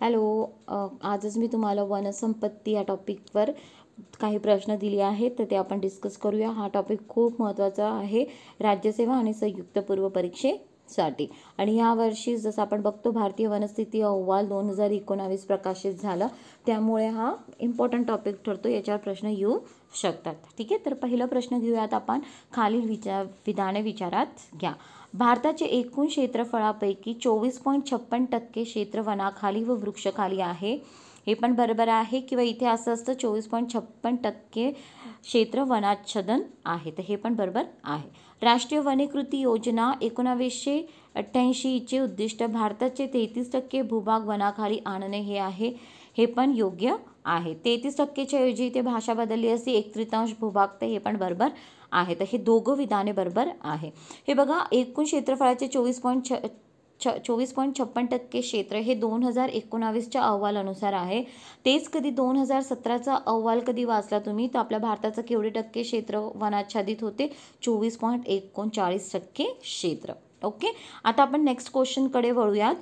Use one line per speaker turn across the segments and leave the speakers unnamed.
hello आजच मी तुम्हाला वनसंपत्ती या टॉपिकवर काही प्रश्न दिले आहेत तर ते आपण डिस्कस करूया हा टॉपिक खूप महत्त्वाचा आहे राज्यसेवा आणि संयुक्त पूर्व परीक्षे साठी आणि यावर्षी जसं आपण बघतो भारतीय वनस्थिती अहवाल दोन हजार एकोणावीस प्रकाशित झाला त्यामुळे हा इम्पॉर्टंट टॉपिक ठरतो याच्यावर प्रश्न येऊ शकतात ठीक आहे तर पहिला प्रश्न घेऊयात आपण खालील विचार विधाने विचारात घ्या भारताचे एकूण क्षेत्रफळापैकी चोवीस पॉईंट छप्पन टक्के क्षेत्र वनाखाली व वृक्षखाली आहे हे पण बरोबर आहे किंवा इथे असं असतं चोवीस पॉईंट छप्पन टक्के क्षेत्र वनाच्छदन आहे तर हे पण बरोबर आहे राष्ट्रीय वनीकृती योजना एकोणावीसशे अठ्ठ्याऐंशीचे उद्दिष्ट भारताचे तेहतीस टक्के भूभाग वनाखाली आणणे हे आहे हे पण योग्य आहे तेहतीस टक्केच्या ऐवजी इथे भाषा बदलली असती एक तृतांश भूभाग तर हे पण बरोबर आहे तर हे दोघं विधाने बरोबर आहे हे बघा एकूण क्षेत्रफळाचे चोवीस पॉईंट छ छ चोवीस पॉईंट छप्पन टक्के क्षेत्र हे दोन हजार एकोणावीसच्या अहवालानुसार आहे तेच कधी दोन हजार सतराचा अहवाल कधी वाचला तुम्ही तर आपल्या भारताचं केवढे टक्के क्षेत्र वनाच्छादित होते चोवीस पॉईंट एकोणचाळीस टक्के क्षेत्र ओके आता आपण नेक्स्ट क्वेश्चनकडे वळूयात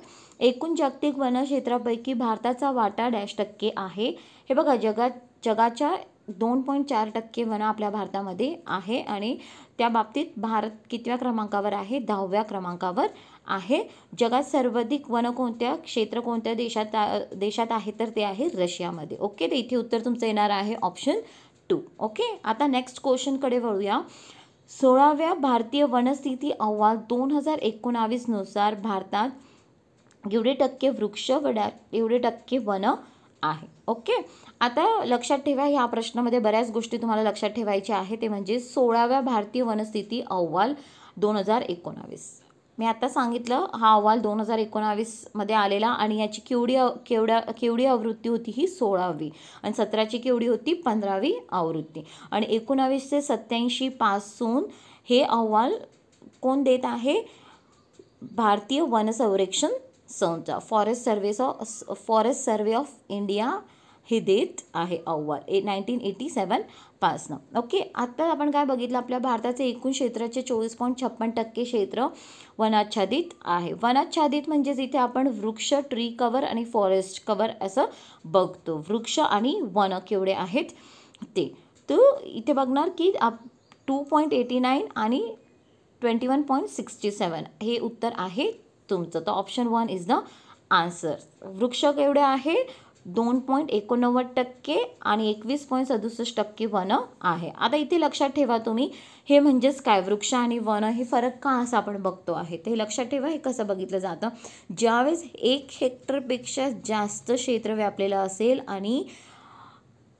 एकूण जागतिक वनक्षेत्रापैकी भारताचा वाटा डॅश टक्के आहे हे बघा जगात जगाच्या दोन पॉईंट चार टक्के वन आपल्या भारतामध्ये आहे आणि त्या बाबतीत भारत कितव्या क्रमांकावर आहे दहाव्या क्रमांकावर आहे जगात सर्वाधिक वन कोणत्या क्षेत्र कोणत्या देशात देशात आहे तर ते आहे रशियामध्ये ओके तर इथे उत्तर तुमचं येणार आहे ऑप्शन टू ओके आता नेक्स्ट क्वेश्चनकडे वळूया सोळाव्या भारतीय वनस्थिती अहवाल दोन हजार एकोणावीसनुसार भारतात एवढे टक्के वृक्ष वडा एवढे टक्के वन आहे ओके आता लक्षात ठेवा ह्या प्रश्नामध्ये बऱ्याच गोष्टी तुम्हाला लक्षात ठेवायच्या आहे ते म्हणजे सोळाव्या भारतीय वनस्थिती अहवाल दोन हजार एकोणावीस मी आता सांगितलं हा अहवाल दोन हजार एकोणावीसमध्ये आलेला आणि याची केवढी केवढ्या केवढी आवृत्ती होती ही सोळावी आणि सतराची केवढी होती पंधरावी आवृत्ती आणि एकोणावीसशे ते सत्याऐंशी पासून हे अहवाल कोण देत आहे भारतीय वन संस्था forest surveys of forest survey of India हे देत आहे अव्वल ए नाईन्टीन एटी सेवन पासनं ओके आत्ता आपण काय बघितलं आपल्या भारताचे एकूण क्षेत्राचे चोवीस पॉईंट छप्पन टक्के क्षेत्र वनाच्छादित आहे वनाच्छादित म्हणजे इथे आपण वृक्ष ट्री कवर आणि फॉरेस्ट कवर असं बघतो वृक्ष आणि वन केवढे आहेत ते तर इथे बघणार की आप टू पॉईंट एटी नाईन आणि twenty one point sixty seven हे उत्तर आहे तुमचं तर option one is the answer वृक्ष केवढे आहे दोन पॉईंट एकोणनव्वद टक्के आणि एकवीस पॉईंट सदुसष्ट टक्के वन आहे आता इथे लक्षात ठेवा तुम्ही हे म्हणजेच काय वृक्ष आणि वन हे फरक का असं आपण बघतो आहे ते लक्षात ठेवा हे कसं बघितलं जातं ज्यावेळेस एक हेक्टरपेक्षा जास्त क्षेत्र व्यापलेलं असेल आणि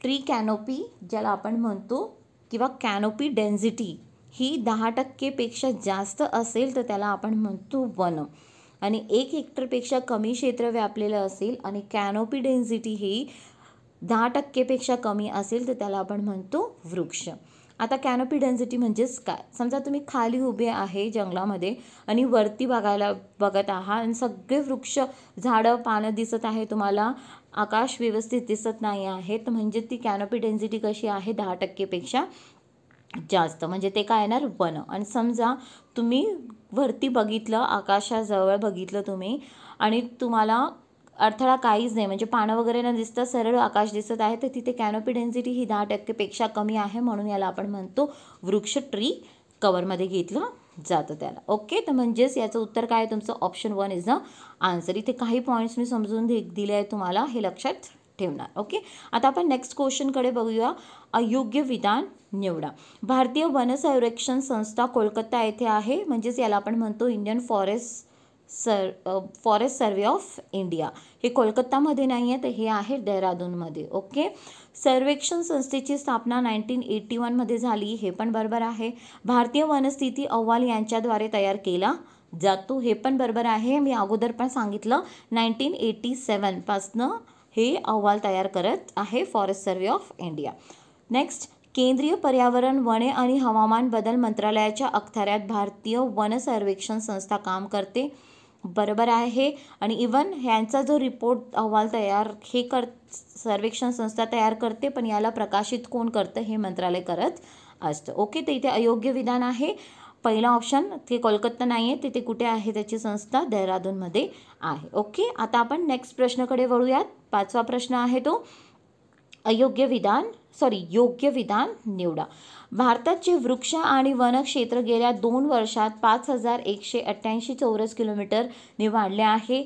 ट्री कॅनोपी ज्याला आपण म्हणतो किंवा कॅनोपी डेन्सिटी ही दहा टक्केपेक्षा जास्त असेल तर त्याला आपण म्हणतो वन आणि एक हेक्टरपेक्षा कमी क्षेत्र व्यापलेलं असेल आणि कॅनोपी डेन्सिटी ही दहा टक्केपेक्षा कमी असेल तर त्याला आपण म्हणतो वृक्ष आता कॅनोपी डेन्सिटी म्हणजेच काय समजा तुम्ही खाली उभे आहे जंगलामध्ये आणि वरती बघायला बघत आहात आणि सगळे वृक्ष झाडं पानं दिसत आहे तुम्हाला आकाश व्यवस्थित दिसत नाही आहे तर म्हणजे ती कॅनोपी डेन्सिटी कशी आहे दहा टक्केपेक्षा जास्त म्हणजे ते काय येणार वन आणि समजा तुम्ही वरती बघितलं आकाशाजवळ बघितलं तुम्ही आणि तुम्हाला अडथळा काहीच नाही म्हणजे पानं वगैरे न दिसता सरळ आकाश दिसत आहे तर तिथे कॅनोपी डेन्सिटी ही दहा टक्केपेक्षा कमी आहे म्हणून याला आपण म्हणतो वृक्ष ट्री कवरमध्ये घेतलं जातं त्याला ओके तर म्हणजेच याचं उत्तर काय आहे तुमचं option one is the answer इथे काही पॉईंट्स मी समजून घे दिले आहे तुम्हाला हे लक्षात ठेवणार ओके आता आपण नेक्स्ट क्वेश्चनकडे बघूया अयोग्य विधान निवडा भारतीय वन संस्था कोलकाता येथे आहे म्हणजेच याला आपण म्हणतो Indian forest sir forest survey of India हे कोलकत्तामध्ये नाही आहे तर हे आहे देहरादूनमध्ये ओके सर्वेक्षण संस्थेची स्थापना नाईन्टीन एटी वनमध्ये झाली हे पण बरोबर आहे भारतीय वनस्थिती अहवाल यांच्याद्वारे तयार केला जातो हे पण बरोबर आहे मी अगोदर पण सांगितलं नाईन्टीन एटी सेवनपासनं हे अहवाल तयार करत आहे forest survey of India next केंद्रीय पर्यावरण वने आणि हवामान बदल मंत्रालयाच्या अखत्यारात भारतीय वन सर्वेक्षण संस्था काम करते बरोबर आहे आणि इवन ह्यांचा जो रिपोर्ट अहवाल तयार हे कर सर्वेक्षण संस्था तयार करते पण याला प्रकाशित कोण करतं हे मंत्रालय करत असतं ओके तर इथे अयोग्य विधान आहे पहिला ऑप्शन ते कोलकाता नाही आहे तिथे कुठे आहे त्याची संस्था देहरादूनमध्ये आहे ओके आता आपण नेक्स्ट प्रश्नाकडे वळूयात पाचवा प्रश्न आहे तो अयोग्य विधान सॉरी योग्य विधान निवडा भारताचे वृक्ष आणि वनक्षेत्र गेल्या दोन वर्षात पाच हजार एकशे अठ्ठ्याऐंशी चौरस किलोमीटर निवाडले आहे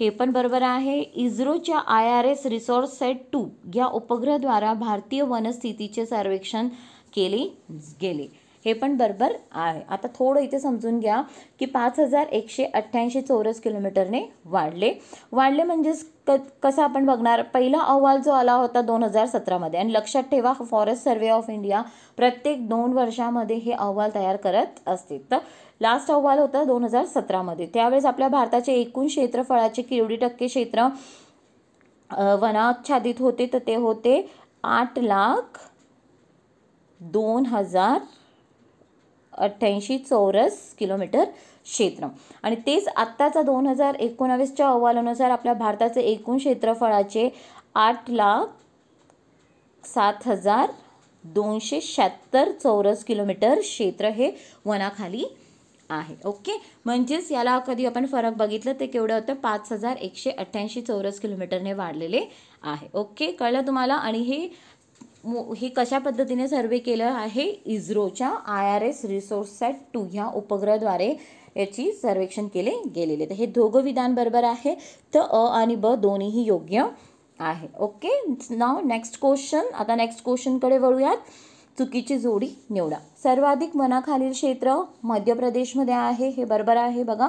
हे पण बरोबर आहे इस्रोच्या I R S Resourcesat two या उपग्रहद्वारा भारतीय वनस्थितीचे सर्वेक्षण केले गेले हे पण बरोबर आहे आता थोडं इथे समजून घ्या की पाच हजार एकशे अठ्ठ्याऐंशी चौरस किलोमीटरने वाढले वाढले म्हणजेच क कसं आपण बघणार पहिला अहवाल जो आला होता दोन हजार सतरामध्ये आणि लक्षात ठेवा फॉरेस्ट सर्वे ऑफ इंडिया प्रत्येक दोन वर्षामध्ये हे अहवाल तयार करत असते तर लास्ट अहवाल होता दोन हजार सतरामध्ये त्यावेळेस आपल्या भारताचे एकूण क्षेत्रफळाचे केवढी टक्के क्षेत्र वनाच्छादित होते तर ते होते आठ लाख दोन हजार अठ्ठ्याऐंशी चौरस किलोमीटर क्षेत्र आणि तेच आत्ताचा दोन हजार एकोणावीसच्या अहवालानुसार आपल्या भारताचे एकूण क्षेत्रफळाचे आठ लाख सात हजार दोनशे शहात्तर चौरस किलोमीटर क्षेत्र हे वनाखाली आहे ओके म्हणजेच याला कधी आपण फरक बघितलं ते केवढं होतं पाच हजार एकशे अठ्ठ्याऐंशी चौरस किलोमीटरने वाढलेले आहे ओके कळलं तुम्हाला आणि हे मो हे कशा पद्धतीने सर्वे केलं आहे इस्रोच्या I R S Resourcesat two ह्या उपग्रहाद्वारे याची सर्वेक्षण केले गेलेले तर हे दोघं विधान बरोबर आहे तर अ आणि ब दोन्हीही योग्य आहे ओके नाव नेक्स्ट क्वेश्चन आता नेक्स्ट क्वेश्चनकडे वळूयात चुकीची जोडी निवडा सर्वाधिक मनाखालील क्षेत्र मध्य प्रदेशमध्ये आहे हे बरोबर आहे बघा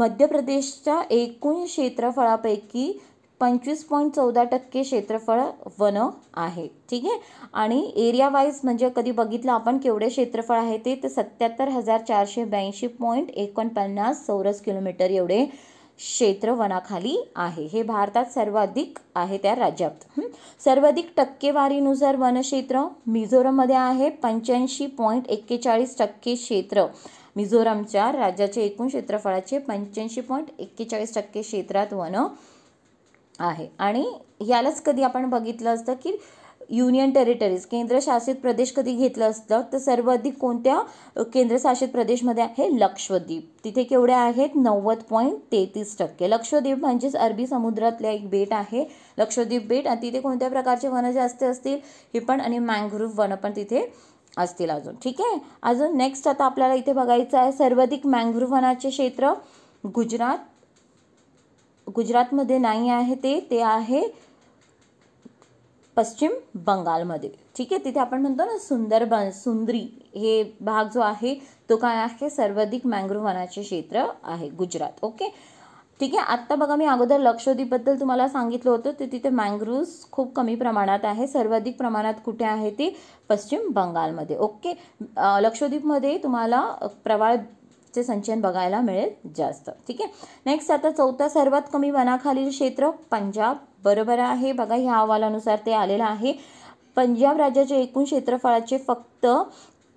मध्य प्रदेशच्या एकूण क्षेत्रफळापैकी पंचवीस पॉईंट चौदा टक्के क्षेत्रफळ वन आहे ठीक आहे आणि एरिया वाईज म्हणजे कधी बघितलं आपण केवढे क्षेत्रफळ आहे ते तर सत्याहत्तर हजार चारशे ब्याऐंशी पॉईंट एकोणपन्नास चौरस किलोमीटर एवढे क्षेत्र वनाखाली आहे हे भारतात सर्वाधिक आहे त्या राज्यात सर्वाधिक टक्केवारीनुसार वनक्षेत्र मिझोरममध्ये आहे पंच्याऐंशी पॉईंट एक्केचाळीस टक्के क्षेत्र मिझोरमच्या राज्याचे एकूण क्षेत्रफळाचे पंच्याऐंशी पॉईंट एक्केचाळीस टक्के क्षेत्रात वन आहे आणि यालाच कधी आपण बघितलं असतं की युनियन टेरिटरीज केंद्रशासित प्रदेश कधी घेतलं असतं तर सर्वाधिक कोणत्या केंद्रशासित प्रदेशमध्ये आहे लक्षद्वीप तिथे केवढे आहेत नव्वद पॉईंट तेहतीस टक्के लक्षद्वीप म्हणजेच अरबी समुद्रातल्या एक बेट आहे लक्षद्वीप बेट आणि तिथे कोणत्या प्रकारचे वन जास्त असतील हे पण आणि मँग्रुव्ह वन पण तिथे असतील अजून ठीक आहे अजून नेक्स्ट आता आपल्याला इथे बघायचं आहे सर्वाधिक मँग्रुव्ह वनाचे क्षेत्र गुजरात गुजरातमध्ये नाही आहे ते ते आहे पश्चिम बंगालमध्ये ठीक आहे तिथे आपण म्हणतो ना सुंदरबन सुंदरी हे भाग जो आहे तो काय आहे सर्वाधिक मॅंग्रोव वनाचे क्षेत्र आहे गुजरात ओके ठीक आहे आत्ता बघा मी अगोदर लक्षद्वीपबद्दल तुम्हाला सांगितलं होतं ते तिथे मँग्रोव्स खूप कमी प्रमाणात आहे सर्वाधिक प्रमाणात कुठे आहे ते पश्चिम बंगालमध्ये ओके लक्षद्वीपमध्ये तुम्हाला प्रवाळ ड्रग्सचे संचयन बघायला मिळेल जास्त ठीक आहे नेक्स्ट आता चौथा सर्वात कमी वनाखालील क्षेत्र पंजाब बरोबर आहे बघा ह्या अहवालानुसार ते आलेलं आहे पंजाब राज्याचे एकूण क्षेत्रफळाचे फक्त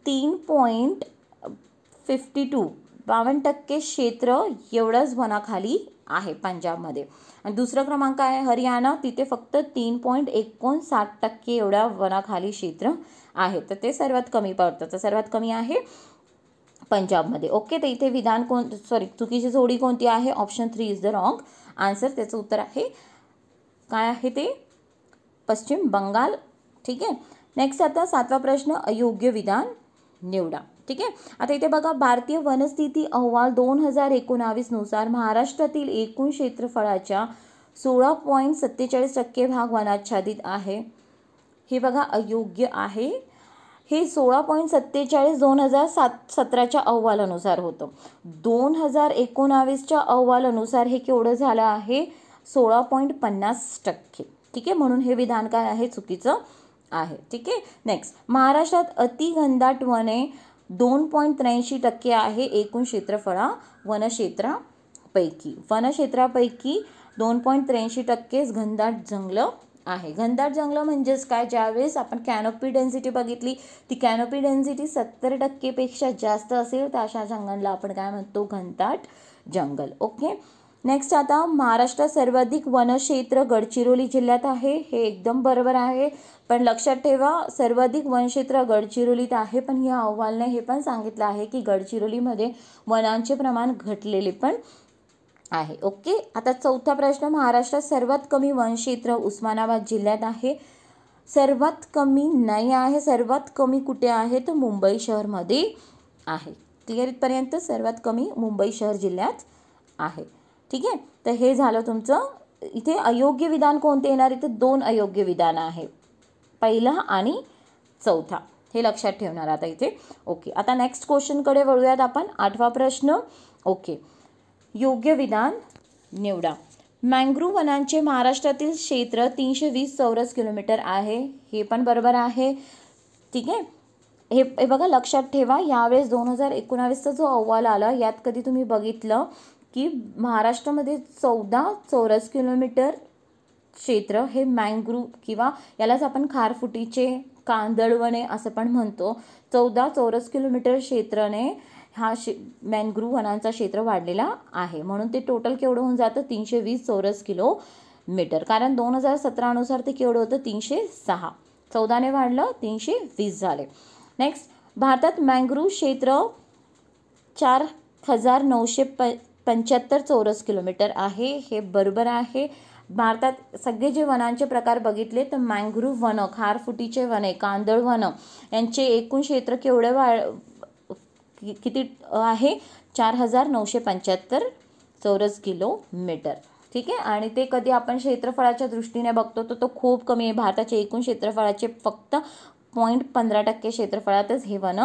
तीन पॉईंट फिफ्टी टू बावन्न टक्के क्षेत्र एवढंच वनाखाली आहे पंजाबमध्ये आणि दुसरा क्रमांक आहे हरियाणा तिथे फक्त तीन पॉईंट एकोणसाठ टक्के एवढ्या वनाखाली क्षेत्र आहे तर ते सर्वात कमी पडतं तर सर्वात कमी आहे पंजाबमध्ये ओके तर इथे विधान कोण सॉरी चुकीची जोडी कोणती आहे option three is the wrong answer त्याचं उत्तर आहे काय आहे ते पश्चिम बंगाल ठीक आहे नेक्स्ट आता सातवा प्रश्न अयोग्य विधान निवडा ठीक आहे आता इथे बघा भारतीय वनस्थिती अहवाल दोन हजार एकोणावीसनुसार महाराष्ट्रातील एकूण क्षेत्रफळाच्या सोळा पॉईंट सत्तेचाळीस टक्के भाग वनाच्छादित आहे हे बघा अयोग्य आहे हे सोळा पॉईंट सत्तेचाळीस दोन हजार सात सतराच्या अहवालानुसार होतं दोन हजार एकोणावीसच्या अहवालानुसार हे केवढं झालं आहे सोळा पॉईंट पन्नास टक्के ठीक आहे म्हणून हे विधान काय आहे चुकीचं आहे ठीक आहे नेक्स्ट महाराष्ट्रात घनदाट वने दोन पॉईंट त्र्याऐंशी टक्के आहे एकूण क्षेत्रफळा वनक्षेत्रापैकी वनक्षेत्रापैकी दोन पॉईंट त्र्याऐंशी टक्केच घनदाट जंगलं आहे घनदाट जंगलं म्हणजेच काय ज्यावेळेस आपण कॅनोपी डेन्सिटी बघितली ती कॅनोपी डेन्सिटी सत्तर टक्केपेक्षा जास्त असेल तर अशा जंगलला आपण काय म्हणतो घनदाट जंगल ओके नेक्स्ट आता महाराष्ट्रात सर्वाधिक वनक्षेत्र गडचिरोली जिल्ह्यात आहे हे एकदम बरोबर आहे पण लक्षात ठेवा सर्वाधिक वनक्षेत्र गडचिरोलीत आहे पण या अहवालने हे पण सांगितलं आहे की गडचिरोलीमध्ये वनांचे प्रमाण घटलेले पण आहे ओके आता चौथा प्रश्न महाराष्ट्रात सर्वात कमी वनक्षेत्र उस्मानाबाद जिल्ह्यात आहे सर्वात कमी नाही आहे सर्वात कमी कुठे आहे तर मुंबई शहरमध्ये आहे क्लिअर इथपर्यंत सर्वात कमी मुंबई शहर जिल्ह्यात आहे ठीक आहे तर हे झालं तुमचं इथे अयोग्य विधान कोणते येणार इथे दोन अयोग्य विधान आहे पहिला आणि चौथा हे लक्षात ठेवणार आता इथे ओके आता नेक्स्ट क्वेश्चनकडे वळूयात आपण आठवा प्रश्न ओके योग्य विधान निवडा मँग्रोव्ह वनांचे महाराष्ट्रातील क्षेत्र तीनशे वीस चौरस किलोमीटर आहे हे पण बरोबर आहे ठीक आहे हे हे बघा लक्षात ठेवा यावेळेस दोन हजार एकोणावीसचा जो अहवाल आला यात कधी तुम्ही बघितलं की महाराष्ट्रामध्ये चौदा चौरस किलोमीटर क्षेत्र हे मँग्रूव किंवा यालाच आपण खारफुटीचे कांदळवणे असं पण म्हणतो चौदा चौरस किलोमीटर क्षेत्राने हा शे मॅनग्रूव्ह वनांचा क्षेत्र वाढलेला आहे म्हणून ते टोटल केवढं होऊन जातं तीनशे वीस चौरस किलो मीटर कारण दोन हजार सतरानुसार ते केवढं होतं तीनशे सहा चौदाने वाढलं तीनशे वीस झाले नेक्स्ट भारतात मँग्रूव्ह क्षेत्र चार हजार नऊशे प पंच्याहत्तर चौरस किलोमीटर आहे हे बरोबर आहे भारतात सगळे जे वनांचे प्रकार बघितले तर मँग्रूव्ह वन खारफुटीचे वने कांदळ वन यांचे एकूण क्षेत्र केवढे वा कि किती आहे चार हजार नऊशे पंच्याहत्तर चौरस किलोमीटर ठीक आहे आणि ते कधी आपण क्षेत्रफळाच्या दृष्टीने बघतो तर तो, खूप कमी आहे भारताच्या एकूण क्षेत्रफळाचे फक्त पॉईंट पंधरा टक्के क्षेत्रफळातच हे वन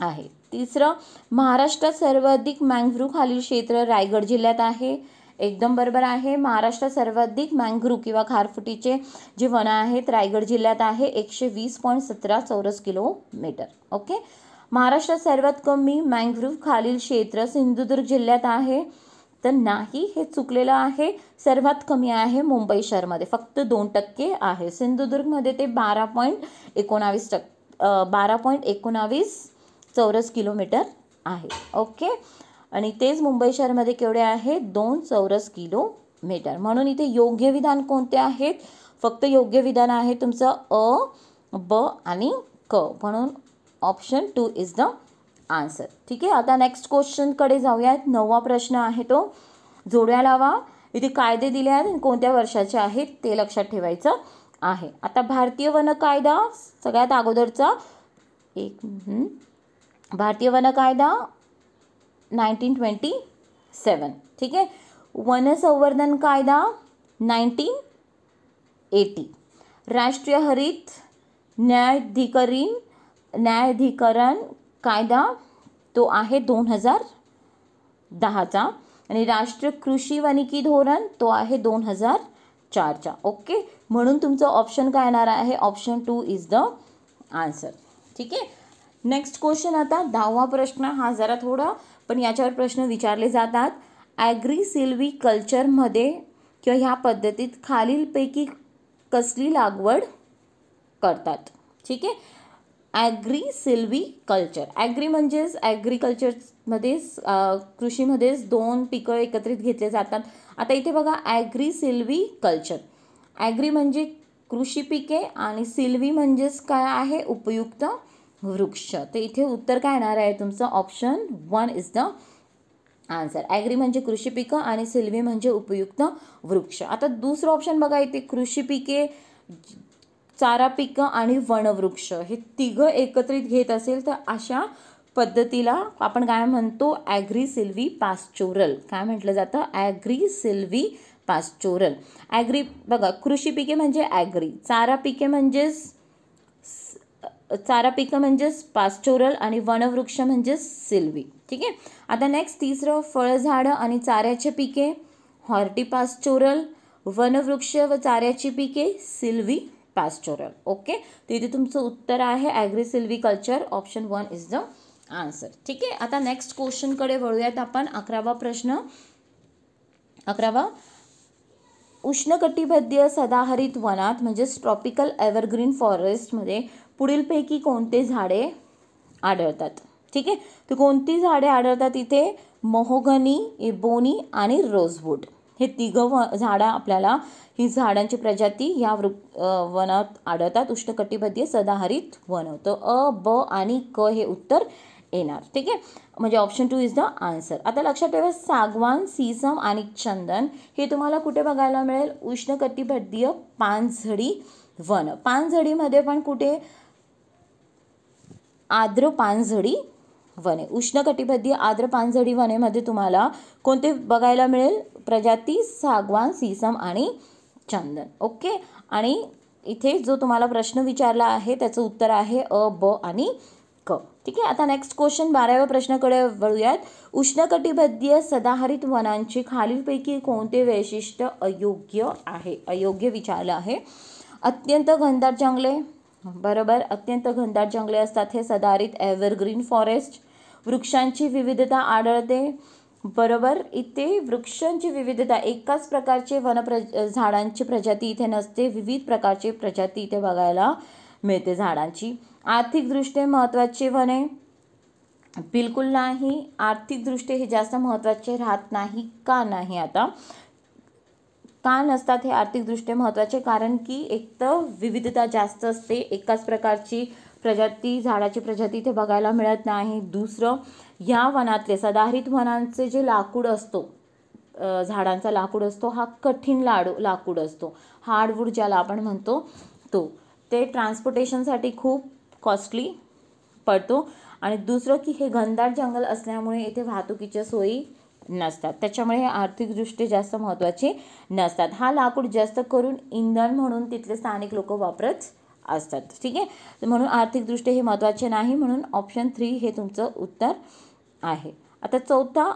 आहे तिसरं महाराष्ट्रात सर्वाधिक मँग्रू खालील क्षेत्र रायगड जिल्ह्यात आहे एकदम बरोबर आहे महाराष्ट्रात सर्वाधिक मँग्रू किंवा खारफुटीचे जे वन आहेत रायगड जिल्ह्यात आहे एकशे वीस पॉईंट सतरा चौरस किलोमीटर ओके महाराष्ट्रात सर्वात कमी मँग्रोव्ह खालील क्षेत्र सिंधुदुर्ग जिल्ह्यात आहे तर नाही हे चुकलेलं आहे सर्वात कमी आहे मुंबई शहरमध्ये फक्त दोन टक्के आहे सिंधुदुर्गमध्ये ते बारा पॉईंट एकोणावीस टक् बारा पॉईंट एकोणावीस चौरस किलोमीटर आहे ओके आणि तेच मुंबई शहरमध्ये केवढे आहे दोन चौरस किलोमीटर म्हणून इथे योग्य विधान कोणते आहेत फक्त योग्य विधान आहे तुमचं अ ब आणि क म्हणून option two is the answer ठीक आहे आता नेक्स्ट क्वेश्चनकडे जाऊयात नववा प्रश्न आहे तो जोड्या लावा इथे कायदे दिले आहेत आणि कोणत्या वर्षाचे आहेत ते लक्षात ठेवायचं आहे आता भारतीय वन कायदा सगळ्यात अगोदरचा एक भारतीय वन कायदा नाईन्टीन ट्वेंटी सेवन ठीक आहे वन संवर्धन कायदा नाईन्टीन एटी राष्ट्रीय हरित न्यायाधिकरण न्यायाधिकरण कायदा तो आहे दोन हजार दहाचा आणि राष्ट्र कृषी वनिकी धोरण तो आहे दोन हजार चारचा ओके म्हणून तुमचं ऑप्शन काय येणार आहे option two is the answer ठीक आहे नेक्स्ट क्वेश्चन आता दहावा प्रश्न हा जरा थोडा पण याच्यावर प्रश्न विचारले जातात ॲग्री सिल्वी कल्चरमध्ये किंवा ह्या पद्धतीत खालीलपैकी कसली लागवड करतात ठीक आहे ॲग्री सिल्वी कल्चर ॲग्री म्हणजेच ॲग्रिकल्चरमध्येच कृषीमध्येच दोन पिकं एकत्रित घेतले जातात आता इथे बघा ॲग्री सिल्वी कल्चर ॲग्री म्हणजे कृषी पिके आणि सिल्वी म्हणजेच काय आहे उपयुक्त वृक्ष तर इथे उत्तर काय येणार आहे तुमचं option one is the answer agri म्हणजे कृषी पिकं आणि सिल्वी म्हणजे उपयुक्त वृक्ष आता दुसरं ऑप्शन बघा इथे कृषी पिके चारा पिकं आणि वनवृक्ष हे तिघं एकत्रित घेत असेल तर अशा पद्धतीला आपण काय म्हणतो ॲग्री सिल्वी पास्चोरल काय म्हटलं जातं ॲग्री सिल्वी पास्चोरल ॲग्री बघा कृषी पिके म्हणजे ॲग्री चारा पिके म्हणजेच चारा पिकं म्हणजेच पास्चोरल आणि वनवृक्ष म्हणजेच सिल्वी ठीक आहे आता नेक्स्ट तिसरं फळझाडं आणि चाऱ्याचे पिके हॉर्टी पास्चोरल वनवृक्ष व चाऱ्याची पिके सिल्वी पॅस्टोरल ओके तर इथे तुमचं उत्तर आहे agriculture option one is the answer ठीक आहे आता नेक्स्ट क्वेश्चनकडे वळूयात आपण अकरावा प्रश्न अकरावा उष्णकटिबद्धीय सदाहरित वनात म्हणजेच ट्रॉपिकल एव्हरग्रीन फॉरेस्टमध्ये पुढीलपैकी कोणते झाडे आढळतात ठीक आहे तर कोणती झाडे आढळतात इथे मोहोगनी इबोनी आणि रोजवूड हे तिघं व झाडं आपल्याला ही झाडांची प्रजाती या वृ वनात आढळतात उष्णकटिबंधीय सदाहरित वन तर अ ब आणि क हे उत्तर येणार ठीक आहे म्हणजे option two is the answer आता लक्षात ठेवा सागवान सीसम आणि चंदन हे तुम्हाला कुठे बघायला मिळेल उष्णकटिबंधीय पानझडी वन पानझडीमध्ये पण कुठे आर्द्र पानझडी वने उष्णकटिबंधीय आर्द्र पानझडी वनेमध्ये तुम्हाला कोणते बघायला मिळेल प्रजाती सागवान सीसम आणि चंदन ओके आणि इथे जो तुम्हाला प्रश्न विचारला आहे त्याचं उत्तर आहे अ ब आणि क ठीक आहे आता नेक्स्ट क्वेश्चन बाराव्या प्रश्नाकडे वळूयात उष्णकटिबंधीय सदाहरित वनांची खालीलपैकी कोणते वैशिष्ट्य अयोग्य आहे अयोग्य विचारलं आहे अत्यंत घनदार जंगले बरोबर अत्यंत घनदाट जंगले असतात हे सदारित एव्हरग्रीन फॉरेस्ट वृक्षांची विविधता आढळते बरोबर इथे वृक्षांची विविधता एकाच प्रकारचे वनप्र झाडांची प्रजाती इथे नसते विविध प्रकारचे प्रजाती इथे बघायला मिळते झाडांची आर्थिकदृष्ट्या महत्त्वाची वने बिलकुल नाही आर्थिकदृष्ट्या हे जास्त महत्त्वाचे राहत नाही का नाही आता का नसतात हे आर्थिकदृष्ट्या महत्त्वाचे कारण की एक तर विविधता जास्त असते एकाच प्रकारची प्रजाती झाडाची प्रजाती इथे बघायला मिळत नाही दुसरं या वनातले सदाहरित वनांचे जे लाकूड असतो झाडांचा लाकूड असतो हा कठीण लाडू लाकूड असतो हार्डवूड ज्याला आपण म्हणतो तो ते ट्रान्सपोर्टेशनसाठी खूप कॉस्टली पडतो आणि दुसरं की हे घनदाट जंगल असल्यामुळे इथे वाहतुकीच्या सोयी नसतात त्याच्यामुळे हे आर्थिकदृष्ट्या जास्त महत्त्वाचे नसतात हा लाकूड जास्त करून इंधन म्हणून तिथले स्थानिक लोक वापरत असतात ठीक आहे म्हणून आर्थिकदृष्ट्या हे महत्त्वाचे नाही म्हणून ऑप्शन थ्री हे तुमचं उत्तर आहे आता चौथा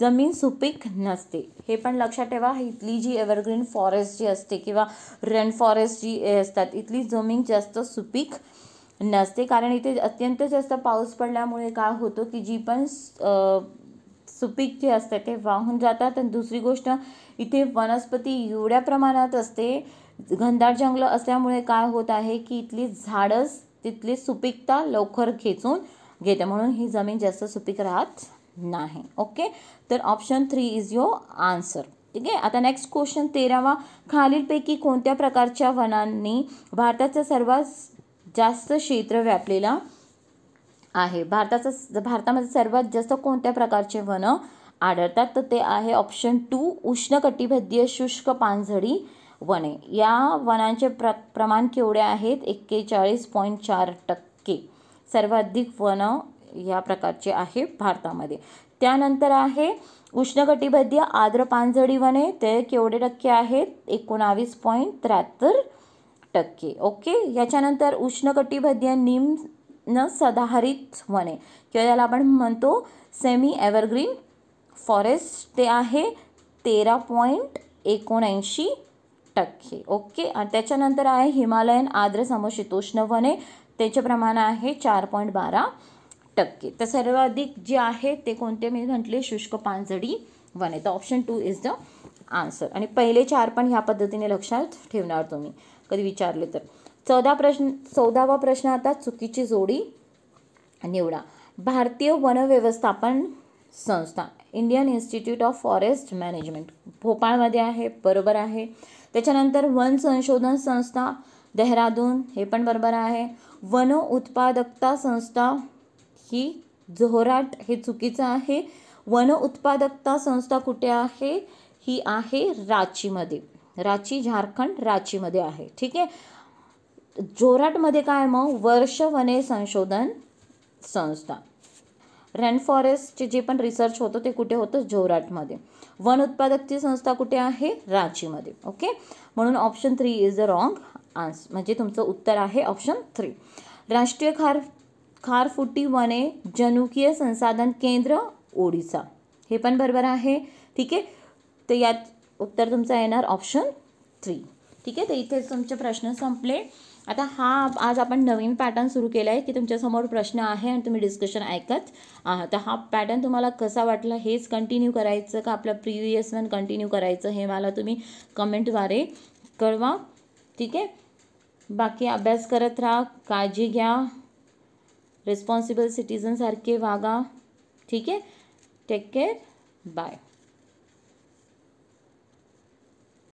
जमीन सुपीक नसते हे पण लक्षात ठेवा इथली जी एव्हरग्रीन फॉरेस्ट जी असते किंवा रेन फॉरेस्ट जी असतात इथली जमीन जास्त सुपीक नसते कारण इथे अत्यंत जास्त पाऊस पडल्यामुळे काय होतो की जी पण सुपीक जे असते ते वाहून जातात आणि दुसरी गोष्ट इथे वनस्पती एवढ्या प्रमाणात असते घनदाट जंगलं असल्यामुळे काय होत आहे की इथली झाडंच तिथली सुपीकता लवकर खेचून घेते म्हणून ही जमीन जास्त सुपीक राहत नाही ओके तर option three is your answer ठीक आहे आता नेक्स्ट क्वेश्चन तेरावा खालीलपैकी कोणत्या प्रकारच्या वनांनी भारताचा सर्वात जास्त क्षेत्र व्यापलेला आहे भारताचं भारतामध्ये सर्वात जास्त कोणत्या प्रकारचे वनं आढळतात तर ते आहे ऑप्शन टू उष्णकटिबद्धीय शुष्क पानझडी वने या वनांचे प्र प्रमाण केवढे आहेत एक्केचाळीस पॉईंट चार टक्के सर्वाधिक वनं या प्रकारचे आहे भारतामध्ये त्यानंतर आहे उष्णकटिबद्धीय आर्द्र पानझडी वने ते केवढे टक्के आहेत एकोणावीस पॉईंट त्र्याहत्तर टक्के ओके याच्यानंतर उष्णकटिबद्धीय निम न सदाहरित वने किंवा ज्याला आपण म्हणतो सेमी एव्हरग्रीन फॉरेस्ट ते आहे तेरा पॉईंट एकोणऐंशी टक्के ओके आणि त्याच्यानंतर आहे हिमालयन आर्द्र समशीतोष्ण वने त्याचे प्रमाण आहे चार पॉईंट बारा टक्के तर सर्वाधिक जे आहे ते कोणते मी म्हटले शुष्क पानझडी वने तर option two is the answer आणि पहिले चार पण ह्या पद्धतीने लक्षात ठेवणार तुम्ही कधी विचारले तर चौदा प्रश्न चौदावा प्रश्न आता चुकीची जोडी निवडा भारतीय वनव्यवस्थापन संस्था Indian Institute of Forest Management भोपाळमध्ये आहे बरोबर आहे त्याच्यानंतर वन संशोधन संस्था देहरादून हे पण बरोबर आहे वन उत्पादकता संस्था ही जोहराट हे चुकीचं आहे वन उत्पादकता संस्था कुठे आहे ही आहे रांचीमध्ये रांची झारखंड रांचीमध्ये आहे ठीक आहे जोराटमध्ये काय मग वर्ष वने संशोधन संस्था फॉरेस्टचे जे पण रिसर्च होतं ते कुठे होतं जोराटमध्ये वन उत्पादकची संस्था कुठे आहे रांचीमध्ये ओके म्हणून option three is the wrong answer म्हणजे तुमचं उत्तर आहे ऑप्शन थ्री राष्ट्रीय खार खारफुटी वने जनुकीय संसाधन केंद्र ओडिसा हे पण बरोबर आहे ठीक आहे तर यात उत्तर तुमचं येणार ऑप्शन थ्री ठीक आहे तर इथेच तुमचे प्रश्न संपले आता हा आज आपण नवीन पॅटर्न सुरू केला आहे की तुमच्यासमोर प्रश्न आहे आणि तुम्ही डिस्कशन ऐकत आहात तर हा पॅटर्न तुम्हाला कसा वाटला हेच कंटिन्यू करायचं का आपलं प्रिव्हियस वन कंटिन्यू करायचं हे मला तुम्ही कमेंटद्वारे कळवा ठीक आहे बाकी अभ्यास करत राहा काळजी घ्या रिस्पॉन्सिबल सिटीजनसारखे वागा ठीक आहे टेक केअर बाय